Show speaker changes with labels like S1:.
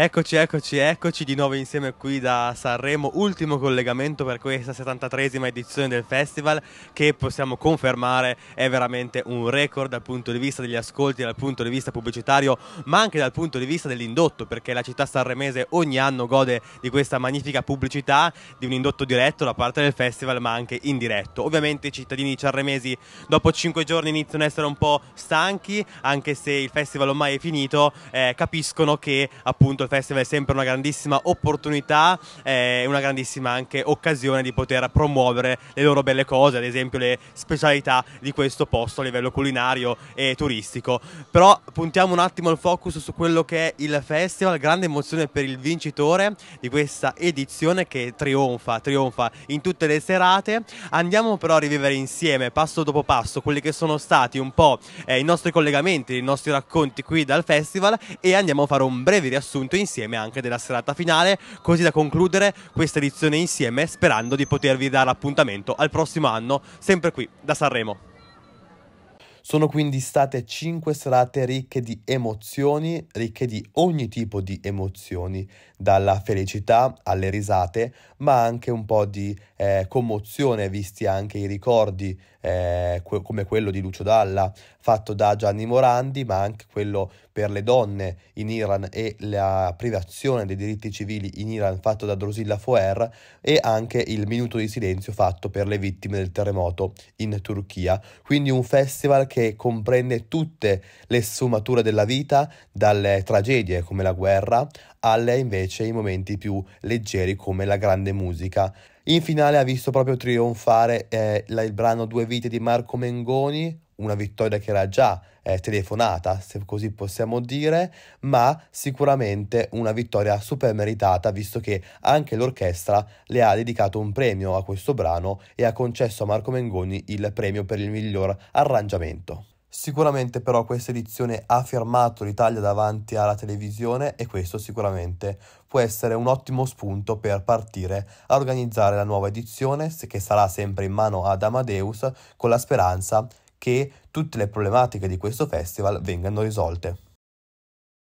S1: Eccoci, eccoci, eccoci di nuovo insieme qui da Sanremo, ultimo collegamento per questa 73esima edizione del festival che possiamo confermare è veramente un record dal punto di vista degli ascolti, dal punto di vista pubblicitario, ma anche dal punto di vista dell'indotto, perché la città sanremese ogni anno gode di questa magnifica pubblicità, di un indotto diretto da parte del festival, ma anche indiretto. Ovviamente i cittadini sanremesi dopo 5 giorni iniziano a essere un po' stanchi, anche se il festival ormai è finito, eh, capiscono che appunto festival è sempre una grandissima opportunità e eh, una grandissima anche occasione di poter promuovere le loro belle cose, ad esempio le specialità di questo posto a livello culinario e turistico. Però puntiamo un attimo il focus su quello che è il festival, grande emozione per il vincitore di questa edizione che trionfa, trionfa in tutte le serate. Andiamo però a rivivere insieme, passo dopo passo, quelli che sono stati un po' eh, i nostri collegamenti, i nostri racconti qui dal festival e andiamo a fare un breve riassunto insieme anche della serata finale, così da concludere questa edizione insieme sperando di potervi dare appuntamento al prossimo anno, sempre qui da Sanremo.
S2: Sono quindi state cinque serate ricche di emozioni, ricche di ogni tipo di emozioni, dalla felicità alle risate, ma anche un po' di eh, commozione, visti anche i ricordi eh, que- come quello di Lucio Dalla, fatto da Gianni Morandi, ma anche quello per le donne in Iran e la privazione dei diritti civili in Iran fatto da Drusilla Foer e anche il minuto di silenzio fatto per le vittime del terremoto in Turchia. Quindi un festival che che comprende tutte le sfumature della vita, dalle tragedie come la guerra alle invece i momenti più leggeri come la grande musica. In finale ha visto proprio trionfare eh, il brano Due vite di Marco Mengoni, una vittoria che era già eh, telefonata, se così possiamo dire, ma sicuramente una vittoria super meritata, visto che anche l'orchestra le ha dedicato un premio a questo brano e ha concesso a Marco Mengoni il premio per il miglior arrangiamento. Sicuramente però questa edizione ha fermato l'Italia davanti alla televisione e questo sicuramente può essere un ottimo spunto per partire a organizzare la nuova edizione che sarà sempre in mano ad Amadeus con la speranza che tutte le problematiche di questo festival vengano risolte.